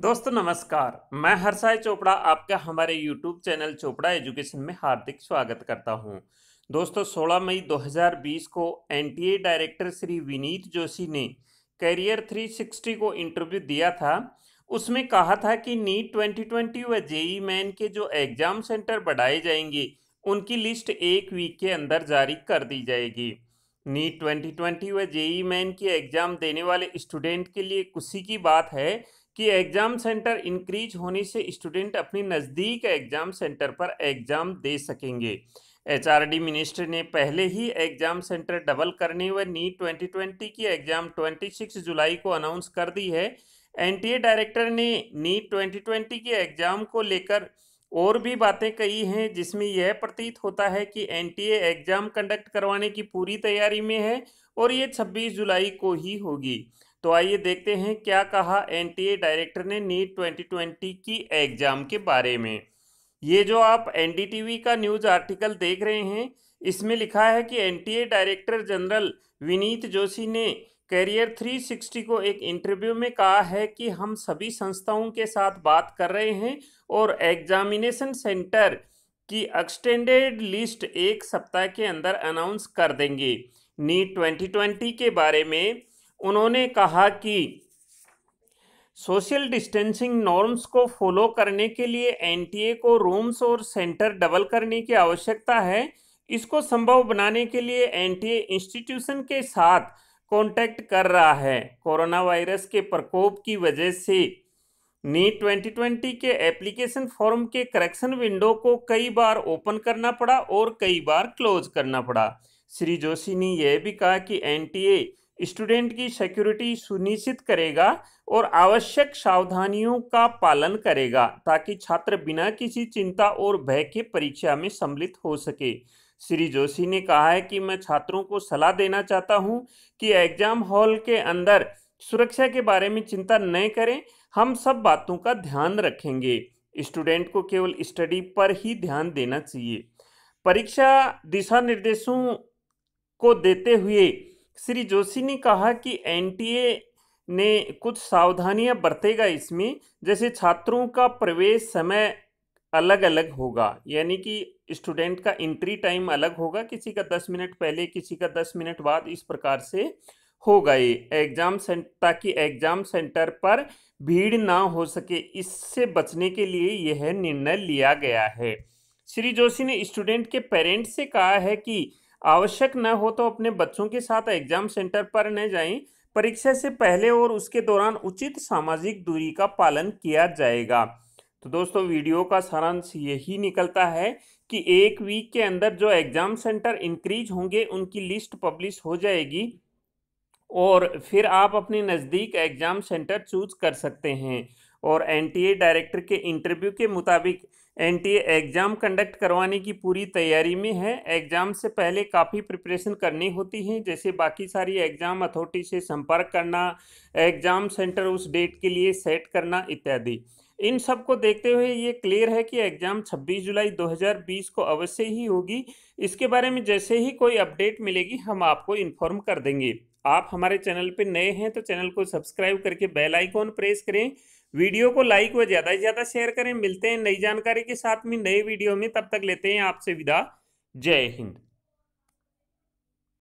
दोस्तों नमस्कार मैं हर्षाय चोपड़ा आपका हमारे यूट्यूब चैनल चोपड़ा एजुकेशन में हार्दिक स्वागत करता हूं। दोस्तों 16 मई 2020 को एनटीए डायरेक्टर श्री विनीत जोशी ने कैरियर 360 को इंटरव्यू दिया था उसमें कहा था कि नीट 2020 व जेई मैन के जो एग्जाम सेंटर बढ़ाए जाएंगे उनकी लिस्ट एक वीक के अंदर जारी कर दी जाएगी नीट 2020 व जेई मैन की एग्ज़ाम देने वाले स्टूडेंट के लिए खुशी की बात है कि एग्ज़ाम सेंटर इंक्रीज होने से स्टूडेंट अपने नज़दीक एग्ज़ाम सेंटर पर एग्ज़ाम दे सकेंगे एचआरडी मिनिस्टर ने पहले ही एग्ज़ाम सेंटर डबल करने व नीट 2020 की एग्ज़ाम 26 जुलाई को अनाउंस कर दी है एनटीए डायरेक्टर ने नीट 2020 के एग्ज़ाम को लेकर और भी बातें कई हैं जिसमें यह प्रतीत होता है कि एनटीए एग्ज़ाम कंडक्ट करवाने की पूरी तैयारी में है और ये 26 जुलाई को ही होगी तो आइए देखते हैं क्या कहा एनटीए डायरेक्टर ने नीट 2020 की एग्ज़ाम के बारे में ये जो आप एनडीटीवी का न्यूज़ आर्टिकल देख रहे हैं इसमें लिखा है कि N director general Vineet Joshi ने कैरियर 360 को एक इंटरव्यू में कहा है कि हम सभी संस्थाओं के साथ बात कर रहे हैं और एग्जामिनेशन सेंटर की एक्सटेंडेड लिस्ट एक सप्ताह के अंदर अनाउंस कर देंगे नीट 2020 के बारे में उन्होंने कहा कि सोशल डिस्टेंसिंग नॉर्म्स को फॉलो करने के लिए एनटीए को रूम्स और सेंटर डबल करने की आवश्यकता है इसको संभव बनाने के लिए एनटीए इंस्टीट्यूशन के साथ कांटेक्ट कर रहा है कोरोना वायरस के प्रकोप की वजह से नीट 2020 के एप्लीकेशन फॉर्म के करेक्शन विंडो को कई बार ओपन करना पड़ा और कई बार क्लोज करना पड़ा श्री जोशी ने यह भी कहा कि एनटीए स्टूडेंट की सिक्योरिटी सुनिश्चित करेगा और आवश्यक सावधानियों का पालन करेगा ताकि छात्र बिना किसी चिंता और भय के परीक्षा में सम्मिलित हो सके श्री जोशी ने कहा है कि मैं छात्रों को सलाह देना चाहता हूं कि एग्जाम हॉल के अंदर सुरक्षा के बारे में चिंता न करें हम सब बातों का ध्यान रखेंगे स्टूडेंट को केवल स्टडी पर ही ध्यान देना चाहिए परीक्षा दिशा निर्देशों को देते हुए श्री जोशी ने कहा कि एन ने कुछ सावधानियां बरतेगा इसमें जैसे छात्रों का प्रवेश समय अलग अलग होगा यानी कि स्टूडेंट का एंट्री टाइम अलग होगा किसी का दस मिनट पहले किसी का दस मिनट बाद इस प्रकार से होगा ये एग्जाम सेंटर ताकि एग्जाम सेंटर पर भीड़ ना हो सके इससे बचने के लिए यह निर्णय लिया गया है श्री जोशी ने स्टूडेंट के पेरेंट्स से कहा है कि आवश्यक न हो तो अपने बच्चों के साथ एग्जाम सेंटर पर न जाएं परीक्षा से पहले और उसके दौरान उचित सामाजिक दूरी का पालन किया जाएगा तो दोस्तों वीडियो का सारांश यही निकलता है कि एक वीक के अंदर जो एग्ज़ाम सेंटर इंक्रीज होंगे उनकी लिस्ट पब्लिश हो जाएगी और फिर आप अपने नज़दीक एग्ज़ाम सेंटर चूज कर सकते हैं और एनटीए डायरेक्टर के इंटरव्यू के मुताबिक एनटीए एग्ज़ाम कंडक्ट करवाने की पूरी तैयारी में है एग्ज़ाम से पहले काफ़ी प्रिपरेशन करनी होती है जैसे बाकी सारी एग्ज़ाम अथॉरिटी से संपर्क करना एग्ज़ाम सेंटर उस डेट के लिए सेट करना इत्यादि इन सब को देखते हुए ये क्लियर है कि एग्ज़ाम 26 जुलाई 2020 को अवश्य ही होगी इसके बारे में जैसे ही कोई अपडेट मिलेगी हम आपको इन्फॉर्म कर देंगे आप हमारे चैनल पर नए हैं तो चैनल को सब्सक्राइब करके बेल आइकॉन प्रेस करें वीडियो को लाइक व ज़्यादा से ज़्यादा शेयर करें मिलते हैं नई जानकारी के साथ में नए वीडियो में तब तक लेते हैं आपसे विदा जय हिंद